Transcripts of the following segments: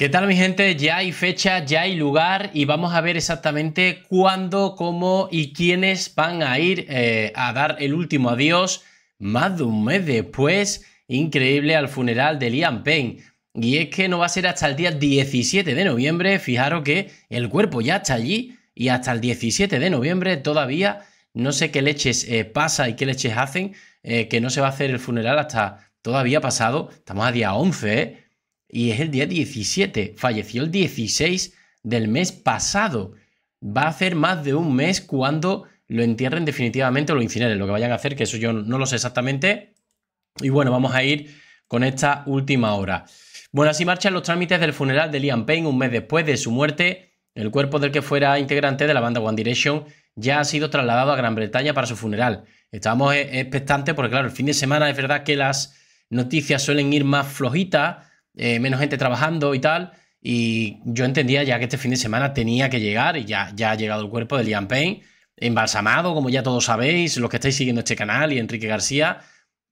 ¿Qué tal mi gente? Ya hay fecha, ya hay lugar y vamos a ver exactamente cuándo, cómo y quiénes van a ir eh, a dar el último adiós más de un mes después, increíble, al funeral de Liam Payne. Y es que no va a ser hasta el día 17 de noviembre, fijaros que el cuerpo ya está allí y hasta el 17 de noviembre todavía no sé qué leches eh, pasa y qué leches hacen, eh, que no se va a hacer el funeral hasta todavía pasado, estamos a día 11, ¿eh? y es el día 17. Falleció el 16 del mes pasado. Va a ser más de un mes cuando lo entierren definitivamente o lo incineren, lo que vayan a hacer, que eso yo no lo sé exactamente. Y bueno, vamos a ir con esta última hora. Bueno, así marchan los trámites del funeral de Liam Payne un mes después de su muerte. El cuerpo del que fuera integrante de la banda One Direction ya ha sido trasladado a Gran Bretaña para su funeral. Estamos e-, expectantes porque, claro, el fin de semana es verdad que las noticias suelen ir más flojitas eh, menos gente trabajando y tal. Y yo entendía ya que este fin de semana tenía que llegar y ya, ya ha llegado el cuerpo de Liam Payne, embalsamado, como ya todos sabéis, los que estáis siguiendo este canal y Enrique García,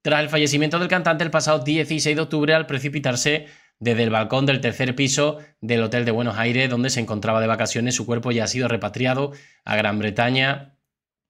tras el fallecimiento del cantante el pasado 16 de octubre al precipitarse desde el balcón del tercer piso del Hotel de Buenos Aires, donde se encontraba de vacaciones, su cuerpo ya ha sido repatriado a Gran Bretaña,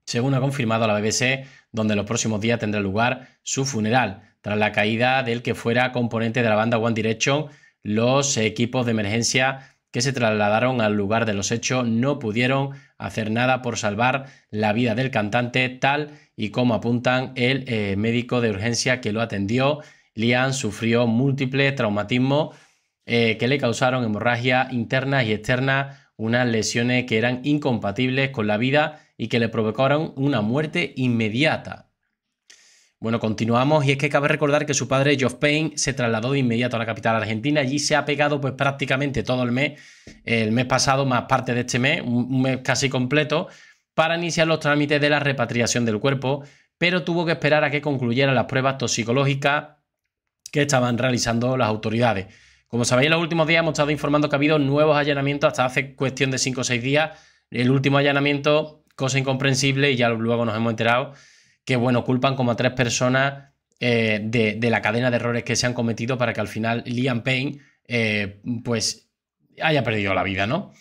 según ha confirmado la BBC, donde los próximos días tendrá lugar su funeral tras la caída del que fuera componente de la banda One Direction, los equipos de emergencia que se trasladaron al lugar de los hechos no pudieron hacer nada por salvar la vida del cantante, tal y como apuntan el eh, médico de urgencia que lo atendió. Liam sufrió múltiples traumatismos eh, que le causaron hemorragias internas y externas, unas lesiones que eran incompatibles con la vida y que le provocaron una muerte inmediata. Bueno, continuamos y es que cabe recordar que su padre, Geoff Payne, se trasladó de inmediato a la capital argentina. Allí se ha pegado pues prácticamente todo el mes, el mes pasado más parte de este mes, un mes casi completo, para iniciar los trámites de la repatriación del cuerpo, pero tuvo que esperar a que concluyeran las pruebas toxicológicas que estaban realizando las autoridades. Como sabéis, en los últimos días hemos estado informando que ha habido nuevos allanamientos hasta hace cuestión de 5 o 6 días. El último allanamiento, cosa incomprensible, y ya luego nos hemos enterado que, bueno, culpan como a tres personas eh, de, la cadena de errores que se han cometido para que al final Liam Payne, eh, pues, haya perdido la vida, ¿no?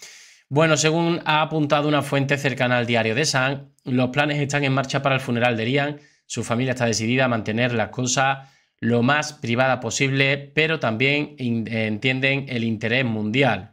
Bueno, según ha apuntado una fuente cercana al diario de San, los planes están en marcha para el funeral de Liam. Su familia está decidida a mantener las cosas lo más privada posible, pero también entienden el interés mundial.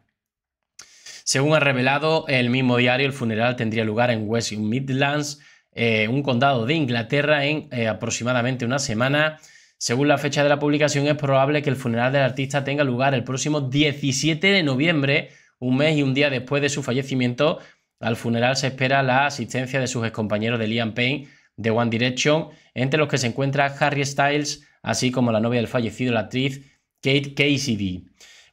Según ha revelado el mismo diario, el funeral tendría lugar en West Midlands, eh, un condado de Inglaterra en eh, aproximadamente una semana. Según la fecha de la publicación, es probable que el funeral del artista tenga lugar el próximo 17 de noviembre, un mes y un día después de su fallecimiento. Al funeral se espera la asistencia de sus excompañeros de Liam Payne de One Direction, entre los que se encuentra Harry Styles, así como la novia del fallecido, la actriz Kate Casey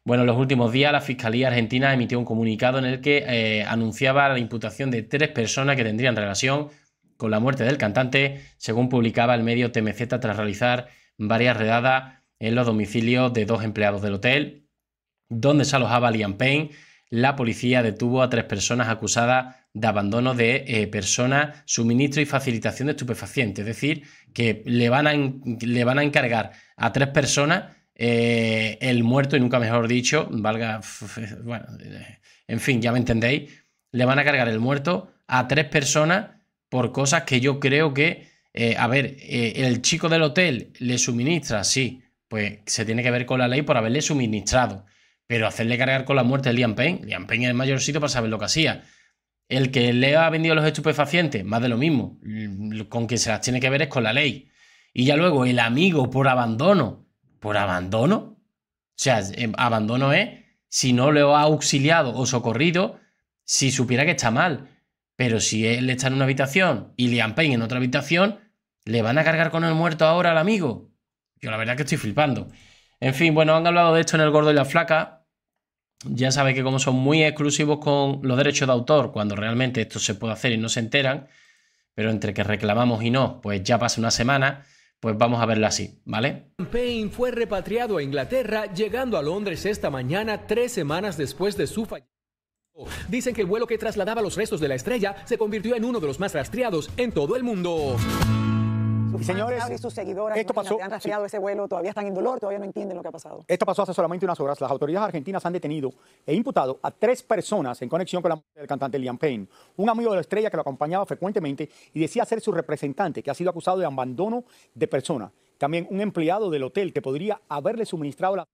Bueno, en los últimos días la Fiscalía Argentina emitió un comunicado en el que eh, anunciaba la imputación de tres personas que tendrían relación con la muerte del cantante, según publicaba el medio TMZ tras realizar varias redadas en los domicilios de dos empleados del hotel, donde se alojaba Liam Payne. La policía detuvo a tres personas acusadas de abandono de eh, ...persona, suministro y facilitación de estupefacientes. Es decir, que le van a, le van a encargar a tres personas eh, el muerto, y nunca mejor dicho, valga, bueno, eh, en fin, ya me entendéis, le van a cargar el muerto a tres personas por cosas que yo creo que, eh, a ver, eh, el chico del hotel le suministra, sí, pues se tiene que ver con la ley por haberle suministrado, pero hacerle cargar con la muerte a Liam Payne, Liam Payne es el mayor sitio para saber lo que hacía. El que le ha vendido los estupefacientes, más de lo mismo, con quien se las tiene que ver es con la ley. Y ya luego el amigo por abandono, por abandono, o sea, eh, abandono es si no le ha auxiliado o socorrido, si supiera que está mal. Pero si él está en una habitación y Liam Payne en otra habitación, ¿le van a cargar con el muerto ahora al amigo? Yo la verdad que estoy flipando. En fin, bueno, han hablado de esto en El Gordo y la Flaca. Ya sabe que como son muy exclusivos con los derechos de autor, cuando realmente esto se puede hacer y no se enteran, pero entre que reclamamos y no, pues ya pasa una semana pues vamos a verla así, ¿vale? Payne fue repatriado a Inglaterra, llegando a Londres esta mañana, tres semanas después de su fallecimiento. Dicen que el vuelo que trasladaba los restos de la estrella se convirtió en uno de los más rastreados en todo el mundo. señores, y sus esto pasó. Han ese vuelo, todavía están en dolor, todavía no entienden lo que ha pasado. Esto pasó hace solamente unas horas. Las autoridades argentinas han detenido e imputado a tres personas en conexión con la muerte del cantante Liam Payne, un amigo de la estrella que lo acompañaba frecuentemente y decía ser su representante, que ha sido acusado de abandono de persona. También un empleado del hotel que podría haberle suministrado la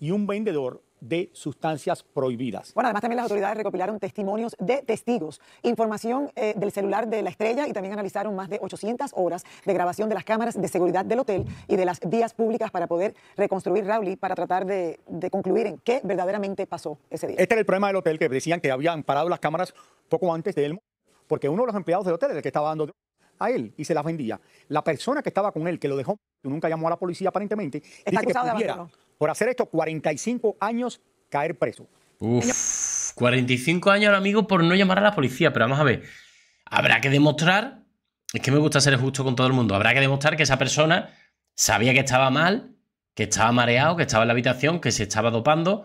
y un vendedor de sustancias prohibidas. Bueno, además también las autoridades recopilaron testimonios de testigos, información eh, del celular de la estrella y también analizaron más de 800 horas de grabación de las cámaras de seguridad del hotel y de las vías públicas para poder reconstruir Rauli para tratar de, concluir en qué verdaderamente pasó ese día. Este era el problema del hotel, que decían que habían parado las cámaras poco antes de él, porque uno de los empleados del hotel era el que estaba dando a él y se las vendía. La persona que estaba con él, que lo dejó, nunca llamó a la policía aparentemente, Está dice que pudiera, por hacer esto, 45 años caer preso. Uf, 45 años amigo, por no llamar a la policía, pero vamos a ver, habrá que demostrar, es que me gusta ser justo con todo el mundo, habrá que demostrar que esa persona sabía que estaba mal, que estaba mareado, que estaba en la habitación, que se estaba dopando,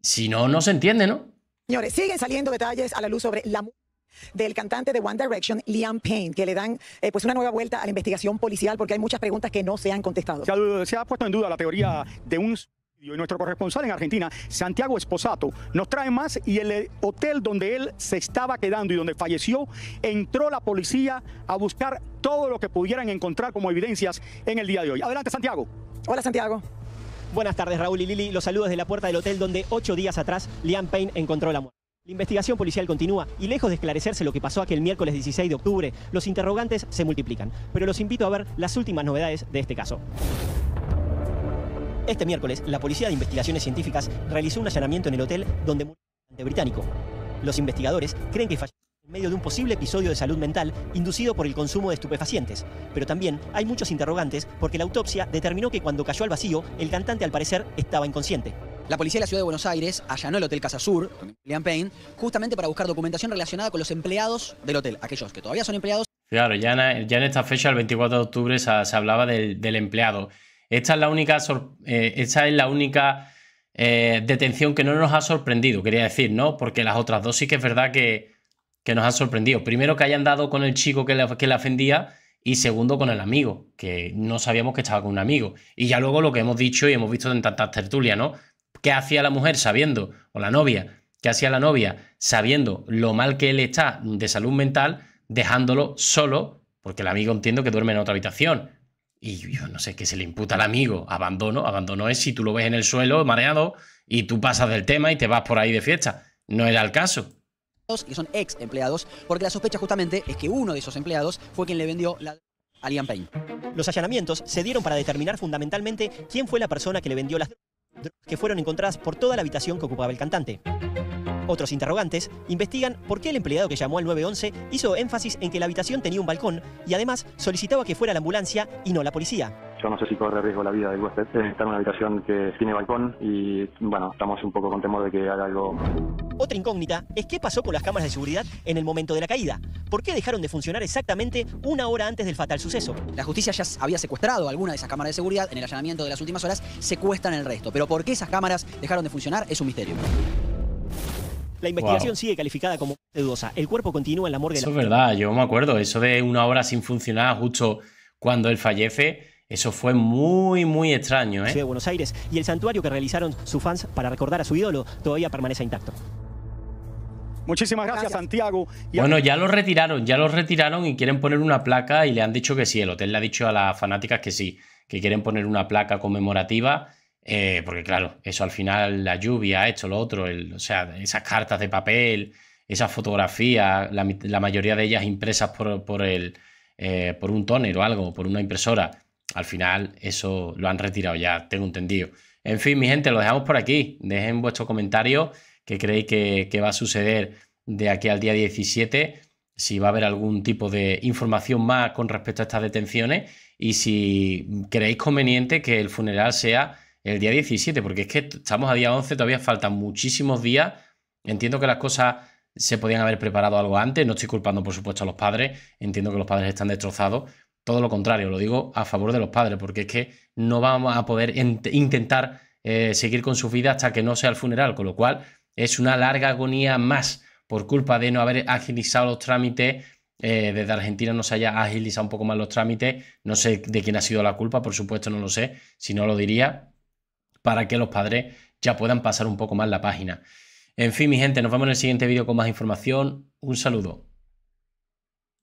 si no, no se entiende, ¿no? Señores, siguen saliendo detalles a la luz sobre la del cantante de One Direction, Liam Payne, que le dan eh, pues una nueva vuelta a la investigación policial porque hay muchas preguntas que no se han contestado. Se ha, puesto en duda la teoría de un y nuestro corresponsal en Argentina, Santiago Esposato, nos trae más y el eh, hotel donde él se estaba quedando y donde falleció, entró la policía a buscar todo lo que pudieran encontrar como evidencias en el día de hoy. Adelante, Santiago. Hola, Santiago. Buenas tardes, Raúl y Lili. Los saludos de la puerta del hotel donde ocho días atrás Liam Payne encontró la muerte. La investigación policial continúa y lejos de esclarecerse lo que pasó aquel miércoles 16 de octubre, los interrogantes se multiplican. Pero los invito a ver las últimas novedades de este caso. Este miércoles, la Policía de Investigaciones Científicas realizó un allanamiento en el hotel donde murió el británico. Los investigadores creen que falleció en medio de un posible episodio de salud mental inducido por el consumo de estupefacientes. Pero también hay muchos interrogantes porque la autopsia determinó que cuando cayó al vacío, el cantante al parecer estaba inconsciente. La policía de la ciudad de Buenos Aires allanó el Hotel Casa Sur, William Payne, justamente para buscar documentación relacionada con los empleados del hotel, aquellos que todavía son empleados. Claro, ya en, esta fecha, el 24 de octubre, se, hablaba del, empleado. Esta es la única, eh, eh, detención que no nos ha sorprendido, quería decir, ¿no? Porque las otras dos sí que es verdad que, nos han sorprendido. Primero, que hayan dado con el chico que que le ofendía y segundo con el amigo, que no sabíamos que estaba con un amigo. Y ya luego lo que hemos dicho y hemos visto en tantas tertulias, ¿no? qué hacía la mujer sabiendo, o la novia, qué hacía la novia sabiendo lo mal que él está de salud mental, dejándolo solo, porque el amigo entiendo que duerme en otra habitación. Y yo no sé qué se le imputa al amigo. Abandono, abandono es si tú lo ves en el suelo, mareado, y tú pasas del tema y te vas por ahí de fiesta. No era el caso que son ex empleados, porque la sospecha justamente es que uno de esos empleados fue quien le vendió la a Liam Payne. Los allanamientos se dieron para determinar fundamentalmente quién fue la persona que le vendió las que fueron encontradas por toda la habitación que ocupaba el cantante. Otros interrogantes investigan por qué el empleado que llamó al 911 hizo énfasis en que la habitación tenía un balcón y además solicitaba que fuera la ambulancia y no la policía. Yo no sé si corre riesgo la vida del huésped. Eh, está en una habitación que tiene balcón y, bueno, estamos un poco con temor de que haga algo. Otra incógnita es qué pasó con las cámaras de seguridad en el momento de la caída. ¿Por qué dejaron de funcionar exactamente una hora antes del fatal suceso? La justicia ya había secuestrado alguna de esas cámaras de seguridad en el allanamiento de las últimas horas, secuestran el resto. Pero por qué esas cámaras dejaron de funcionar es un misterio. La investigación sigue calificada como dudosa. El cuerpo continúa en la morgue. Eso de es verdad, yo me acuerdo. Eso de una hora sin funcionar justo cuando él fallece eso fue muy, muy extraño. ¿eh? de Buenos Aires y el santuario que realizaron sus fans para recordar a su ídolo todavía permanece intacto. Muchísimas gracias, Santiago. bueno, ya lo retiraron, ya lo retiraron y quieren poner una placa y le han dicho que sí. El hotel le ha dicho a las fanáticas que sí, que quieren poner una placa conmemorativa. Eh, porque claro, eso al final, la lluvia, esto, lo otro, o sea, esas cartas de papel, esas fotografías, la, mayoría de ellas impresas por, el, eh, por un tóner o algo, por una impresora al final eso lo han retirado ya, tengo entendido. En fin, mi gente, lo dejamos por aquí. Dejen vuestro comentario que creéis que, que va a suceder de aquí al día 17, si va a haber algún tipo de información más con respecto a estas detenciones y si creéis conveniente que el funeral sea el día 17, porque es que estamos a día 11, todavía faltan muchísimos días. Entiendo que las cosas se podían haber preparado algo antes, no estoy culpando por supuesto a los padres, entiendo que los padres están destrozados, todo lo contrario, lo digo a favor de los padres, porque es que no vamos a poder intentar eh, seguir con su vida hasta que no sea el funeral, con lo cual es una larga agonía más por culpa de no haber agilizado los trámites. Eh, desde Argentina no se haya agilizado un poco más los trámites. No sé de quién ha sido la culpa, por supuesto no lo sé, si no lo diría, para que los padres ya puedan pasar un poco más la página. En fin, mi gente, nos vemos en el siguiente vídeo con más información. Un saludo.